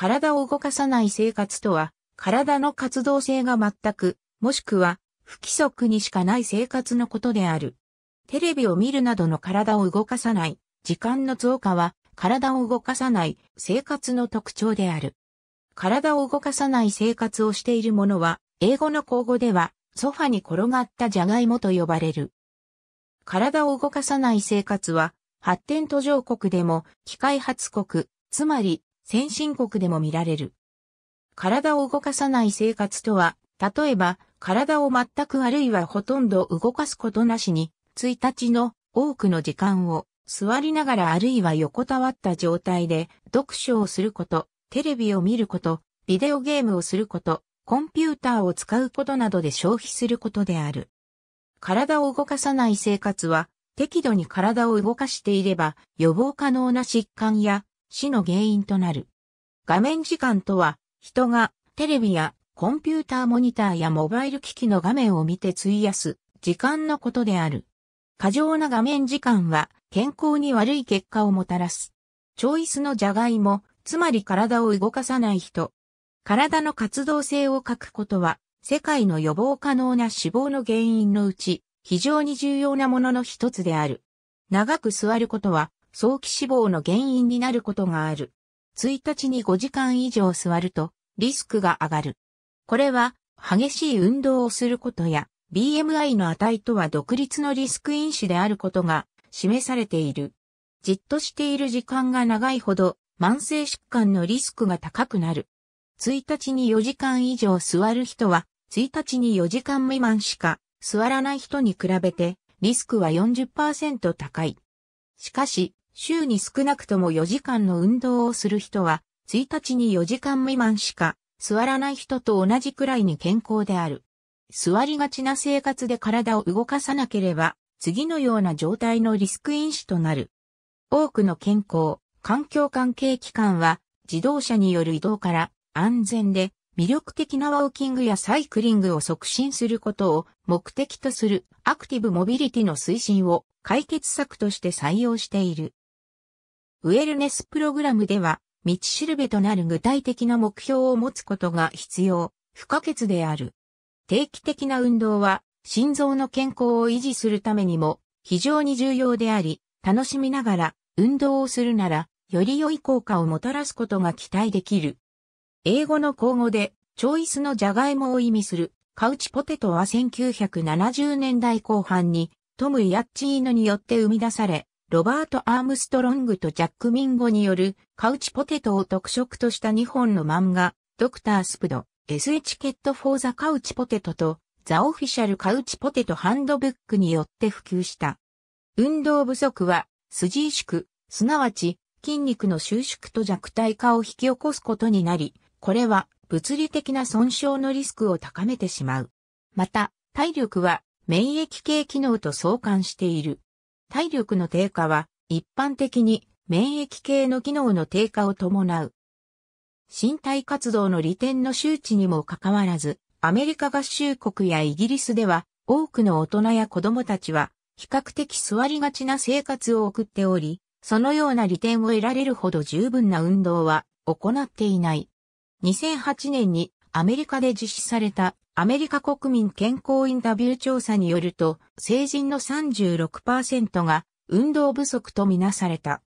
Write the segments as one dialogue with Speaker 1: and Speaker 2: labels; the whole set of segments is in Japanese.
Speaker 1: 体を動かさない生活とは、体の活動性が全く、もしくは不規則にしかない生活のことである。テレビを見るなどの体を動かさない、時間の増加は体を動かさない生活の特徴である。体を動かさない生活をしている者は、英語の口語ではソファに転がったジャガイモと呼ばれる。体を動かさない生活は、発展途上国でも、機械発国、つまり先進国でも見られる。体を動かさない生活とは、例えば、体を全くあるいはほとんど動かすことなしに、1日の多くの時間を座りながらあるいは横たわった状態で読書をすること、テレビを見ること、ビデオゲームをすること、コンピューターを使うことなどで消費することである。体を動かさない生活は、適度に体を動かしていれば予防可能な疾患や死の原因となる。画面時間とは、人がテレビやコンピューターモニターやモバイル機器の画面を見て費やす時間のことである。過剰な画面時間は健康に悪い結果をもたらす。チョイスのじゃがいも、つまり体を動かさない人。体の活動性を欠くことは、世界の予防可能な死亡の原因のうち、非常に重要なものの一つである。長く座ることは、早期死亡の原因になることがある。1日に5時間以上座るとリスクが上がる。これは激しい運動をすることや BMI の値とは独立のリスク因子であることが示されている。じっとしている時間が長いほど慢性疾患のリスクが高くなる。1日に4時間以上座る人は1日に4時間未満しか座らない人に比べてリスクは40%高い。しかし、週に少なくとも4時間の運動をする人は、1日に4時間未満しか座らない人と同じくらいに健康である。座りがちな生活で体を動かさなければ、次のような状態のリスク因子となる。多くの健康、環境関係機関は、自動車による移動から安全で魅力的なウォーキングやサイクリングを促進することを目的とするアクティブモビリティの推進を解決策として採用している。ウェルネスプログラムでは、道しるべとなる具体的な目標を持つことが必要、不可欠である。定期的な運動は、心臓の健康を維持するためにも、非常に重要であり、楽しみながら、運動をするなら、より良い効果をもたらすことが期待できる。英語の口語で、チョイスのジャガイモを意味する、カウチポテトは1970年代後半に、トム・ヤッチーノによって生み出され、ロバート・アームストロングとジャック・ミンゴによるカウチポテトを特色とした2本の漫画、ドクター・スプド、S エチケット・フォー・ザ・カウチポテトとザ・オフィシャル・カウチポテト・ハンドブックによって普及した。運動不足は、筋萎縮、すなわち筋肉の収縮と弱体化を引き起こすことになり、これは物理的な損傷のリスクを高めてしまう。また、体力は免疫系機能と相関している。体力の低下は一般的に免疫系の機能の低下を伴う。身体活動の利点の周知にもかかわらず、アメリカ合衆国やイギリスでは多くの大人や子供たちは比較的座りがちな生活を送っており、そのような利点を得られるほど十分な運動は行っていない。2008年にアメリカで実施されたアメリカ国民健康インタビュー調査によると、成人の36%が運動不足とみなされた。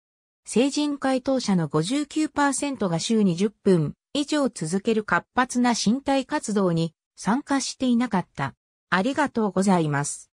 Speaker 1: 成人回答者の59%が週に10分以上続ける活発な身体活動に参加していなかった。ありがとうございます。